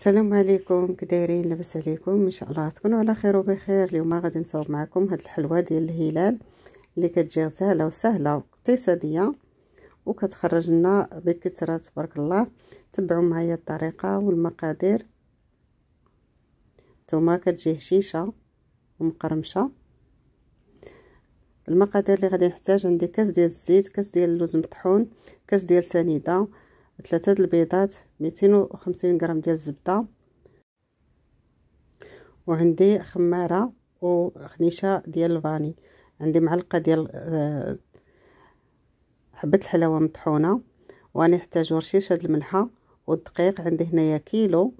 السلام عليكم كدايرين لاباس عليكم ان شاء الله تكونوا على خير وبخير اليوم غادي نصاوب معكم هاد الحلوه ديال الهلال اللي كتجي سهله وسهله واقتصاديه وكتخرج لنا بكثره تبارك الله تبعوا معايا الطريقه والمقادير ثم كتجي هشيشه ومقرمشه المقادير اللي غادي نحتاج عندي كاس ديال الزيت كاس ديال اللوز مطحون كاس ديال سنيده ثلاثة البيضات ميتين وخمسين غرام ديال الزبدة وعندي خمارة وخنيشة ديال الفاني عندي معلقة ديال آه، حبة الحلاوة مطحونة وغادي نحتاج ورشيشة د الملحة والدقيق عندي هنايا كيلو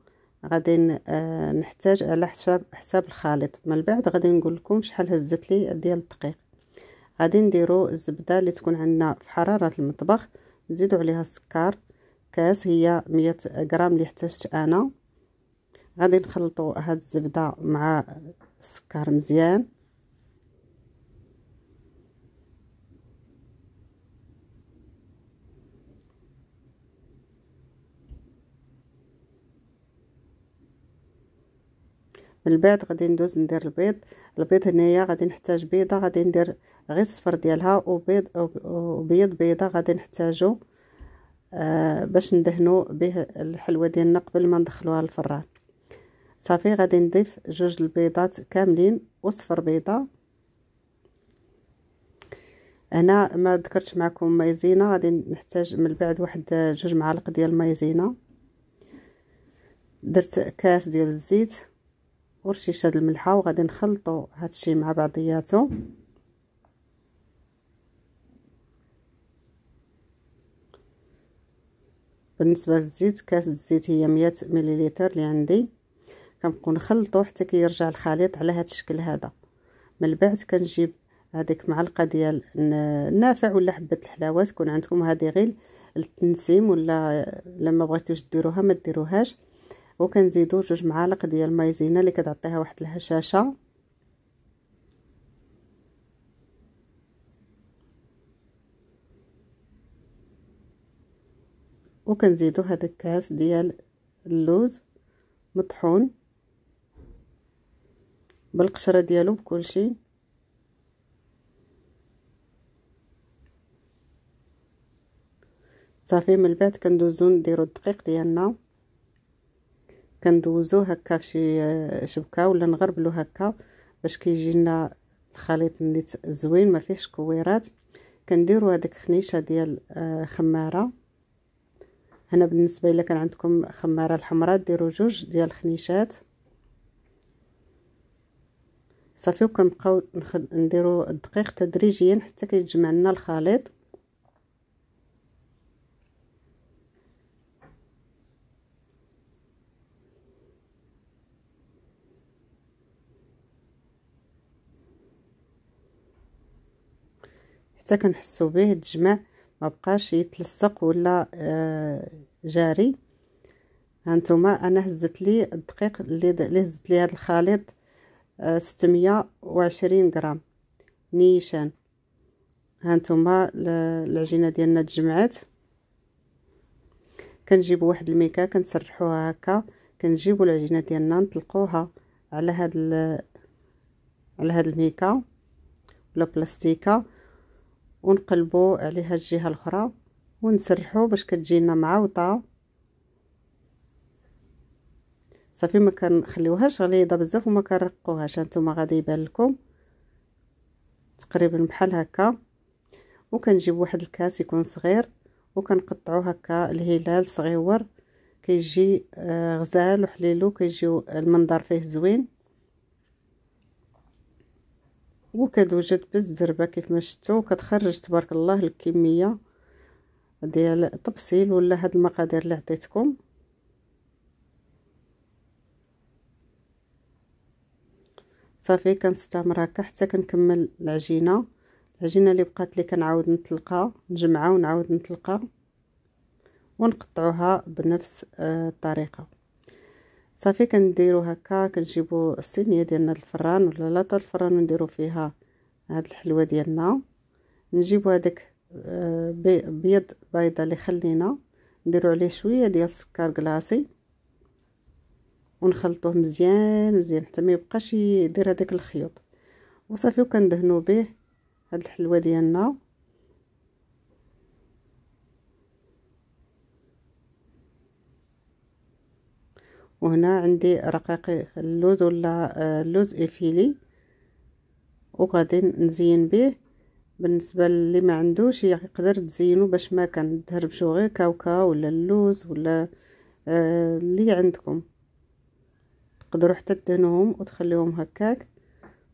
غادي آه، نحتاج على حساب حساب الخليط من بعد غادي نقول لكم شحال هزت لي ديال الدقيق غادي نديرو الزبده اللي تكون عندنا في حراره المطبخ نزيدو عليها السكر كاس هي مية غرام اللي احتجت انا غادي نخلطو هاد الزبده مع السكر مزيان من بعد غادي ندوز ندير البيض البيض هنايا غادي نحتاج بيضه غادي ندير غير الصفر ديالها وبيض وبيض بيضه غادي نحتاجو آه، باش ندهنو به الحلوه ديالنا قبل ما ندخلوها للفران صافي غادي نضيف جوج البيضات كاملين وصفر بيضه هنا ما ذكرتش معكم مايزينا غادي نحتاج من بعد واحد جوج معالق ديال مايزينا درت كاس ديال الزيت ورشيشه د الملحه وغادي نخلطوا هادشي مع بعضياته بالنسبه للزيت كاس الزيت هي 100 مليلتر اللي عندي كنبقاو نخلطو حتى كيرجع الخليط على هذا الشكل هذا من بعد كنجيب هذيك معلقه ديال النافع ولا حبه الحلاوه تكون عندكم هذه غير للتنسيم ولا لما بغيتوش ديروها ما ديروهاش وكنزيدو جوج معالق ديال المايزينا اللي كتعطيها واحد الهشاشه وكنزيدو هاد الكاس ديال اللوز مطحون بالقشره ديالو بكلشي صافي من بعد كندوزو نديرو الدقيق ديالنا كندوزو هكا فشي آه، شبكه ولا نغربلو هكا باش كيجي لنا الخليط زوين ما فيهش كويرات كنديرو هذيك خنيشه ديال آه، خماره هنا بالنسبه الا كان عندكم خماره الحمراء ديروا جوج ديال الخنيشات صافي وكنبقاو نديرو الدقيق تدريجيا حتى كيتجمع لنا الخليط حتى كنحسو به تجمع ما بقاش يتلصق ولا آه، جاري هانتوما انا هزت لي الدقيق اللي هزت لي هذا الخليط 620 آه، غرام نيشان هانتوما العجينه ديالنا تجمعات كنجيبوا واحد الميكا كنسرحوها هكا كنجيبوا العجينه ديالنا نطلقوها على هاد على هاد الميكا ولا بلاستيكه ونقلبو عليها الجهه الاخرى ونسرحو باش كتجينا معوطه صافي ما كنخليوهاش غليظه بزاف وما كنرقوهاش هانتوما غادي يبان لكم تقريبا بحال هكا وكنجيب واحد الكاس يكون صغير وكنقطعو هكا الهلال صغيور كيجي آه، غزال وحليلو كيجيو المنظر فيه زوين وكتوجد بالزربه كيف ما شفتوا كتخرج تبارك الله الكميه ديال الطبسيل ولا هاد المقادير اللي عطيتكم صافي كنستمر هكا حتى كنكمل العجينه العجينه اللي بقات لي كنعاود نطلقها نجمعها ونعاود نطلقها ونقطعوها بنفس آه، الطريقه صافي كنديرو هكا كنجيبو الصينيه ديالنا الفران ولا لاطه الفران ونديرو فيها هاد الحلوه ديالنا نجيبو هذاك آه، بيض بيضه اللي خلينا نديرو عليه شويه ديال السكر كلاصي ونخلطوه مزيان مزيان حتى ما يبقاش يدير هذاك الخيوط وصافي وكندهنو به هاد الحلوه ديالنا وهنا عندي رقيق اللوز ولا اللوز آه، افيلي وغادي نزين به بالنسبه اللي ما عندوش يقدر تزينو باش ما كان غير كاوكا ولا اللوز ولا آه، اللي عندكم تقدروا حتى تدهنوهم وتخليهم هكاك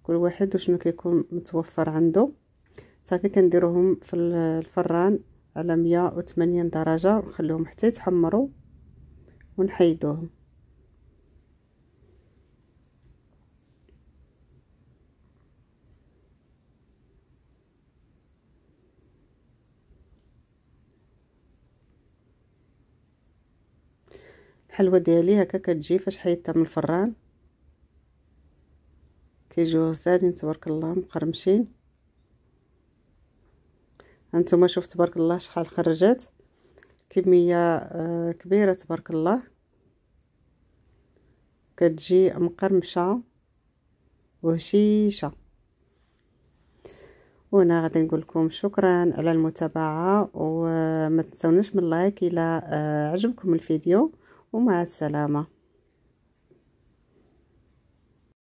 كل واحد وشنو كيكون متوفر عنده صافي كنديروهم في الفران على 180 درجه ونخليهم حتى يتحمروا ونحيدوهم الحلوه ديالي هكا كتجي فاش حيدتها من الفران كيجيو غزالين تبارك الله مقرمشين هانتوما شوف تبارك الله شحال خرجت كميه آه كبيره تبارك الله كتجي مقرمشه وهشيشه وانا غادي نقول لكم شكرا على المتابعه وما تنساوناش من لايك الى آه، عجبكم الفيديو ومع السلامة